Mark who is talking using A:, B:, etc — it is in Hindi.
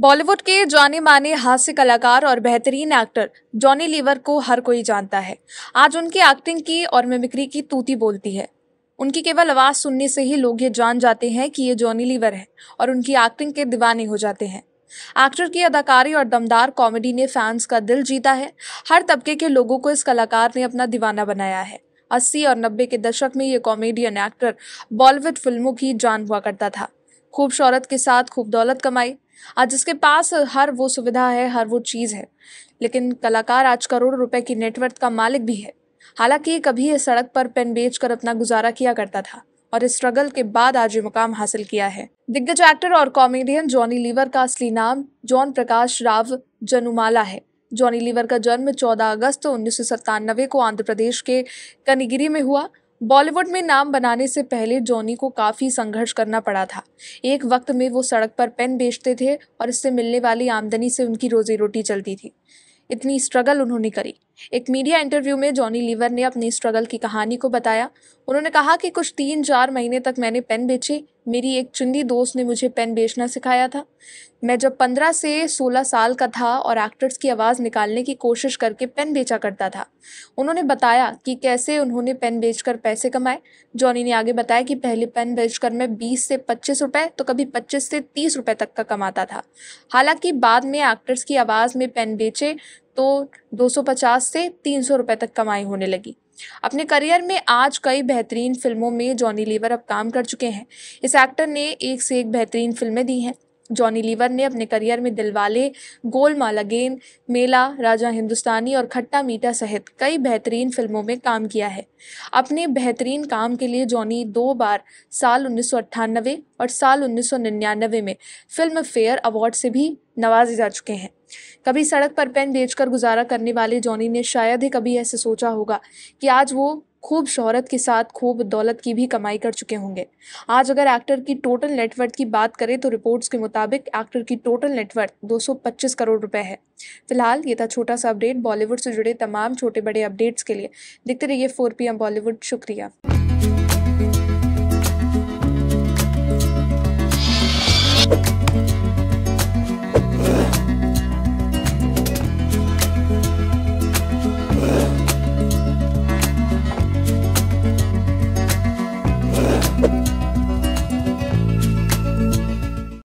A: बॉलीवुड के जाने माने हास्य कलाकार और बेहतरीन एक्टर जॉनी लीवर को हर कोई जानता है आज उनकी एक्टिंग की और मिमिक्री की तूती बोलती है उनकी केवल आवाज़ सुनने से ही लोग ये जान जाते हैं कि ये जॉनी लीवर है और उनकी एक्टिंग के दीवाने हो जाते हैं एक्टर की अदाकारी और दमदार कॉमेडी ने फैंस का दिल जीता है हर तबके के लोगों को इस कलाकार ने अपना दीवाना बनाया है अस्सी और नब्बे के दशक में ये कॉमेडियन एक्टर बॉलीवुड फिल्मों की जान हुआ करता था खूब शहरत के साथ खूब दौलत कमाई आज इसके पास हर वो सुविधा है हर वो चीज़ है लेकिन कलाकार आज करोड़ रुपए की नेटवर्थ का मालिक भी है हालांकि कभी ये सड़क पर पेन बेचकर अपना गुजारा किया करता था और इस स्ट्रगल के बाद आज ये मुकाम हासिल किया है दिग्गज एक्टर और कॉमेडियन जॉनी लीवर का असली नाम जॉन प्रकाश राव जनुमाला है जॉनी लीवर का जन्म 14 अगस्त उन्नीस को आंध्र प्रदेश के कनिगिरी में हुआ बॉलीवुड में नाम बनाने से पहले जॉनी को काफ़ी संघर्ष करना पड़ा था एक वक्त में वो सड़क पर पेन बेचते थे और इससे मिलने वाली आमदनी से उनकी रोजी रोटी चलती थी इतनी स्ट्रगल उन्होंने करी एक मीडिया इंटरव्यू में जॉनी लीवर ने अपनी स्ट्रगल की कहानी को बताया उन्होंने कहा कि कुछ तीन चार महीने तक मैंने पेन बेचे मेरी एक चुंदी दोस्त ने मुझे पेन बेचना सिखाया था मैं जब पंद्रह से सोलह साल का था और एक्टर्स की आवाज़ निकालने की कोशिश करके पेन बेचा करता था उन्होंने बताया कि कैसे उन्होंने पेन बेचकर पैसे कमाए जॉनी ने आगे बताया कि पहले पेन बेचकर मैं बीस से पच्चीस रुपये तो कभी पच्चीस से तीस रुपये तक का कमाता था हालांकि बाद में एक्टर्स की आवाज़ में पेन बेचे तो 250 से 300 रुपए तक कमाई होने लगी अपने करियर में आज कई बेहतरीन फिल्मों में जॉनी लीवर अब काम कर चुके हैं इस एक्टर ने एक से एक बेहतरीन फिल्में दी हैं जॉनी लीवर ने अपने करियर में दिलवाले गोलमाल अगेन मेला राजा हिंदुस्तानी और खट्टा मीठा सहित कई बेहतरीन फिल्मों में काम किया है अपने बेहतरीन काम के लिए जॉनी दो बार साल उन्नीस और साल उन्नीस में फिल्म फेयर अवार्ड से भी नवाजे जा चुके हैं कभी सड़क पर पेन बेचकर गुजारा करने वाले जॉनी ने शायद ही कभी ऐसे सोचा होगा कि आज वो खूब शोहरत के साथ खूब दौलत की भी कमाई कर चुके होंगे आज अगर एक्टर की टोटल नेटवर्थ की बात करें तो रिपोर्ट्स के मुताबिक एक्टर की टोटल नेटवर्थ 225 करोड़ रुपए है फिलहाल ये था छोटा सा अपडेट बॉलीवुड से जुड़े तमाम छोटे बड़े अपडेट्स के लिए देखते रहिए फोर पी बॉलीवुड शुक्रिया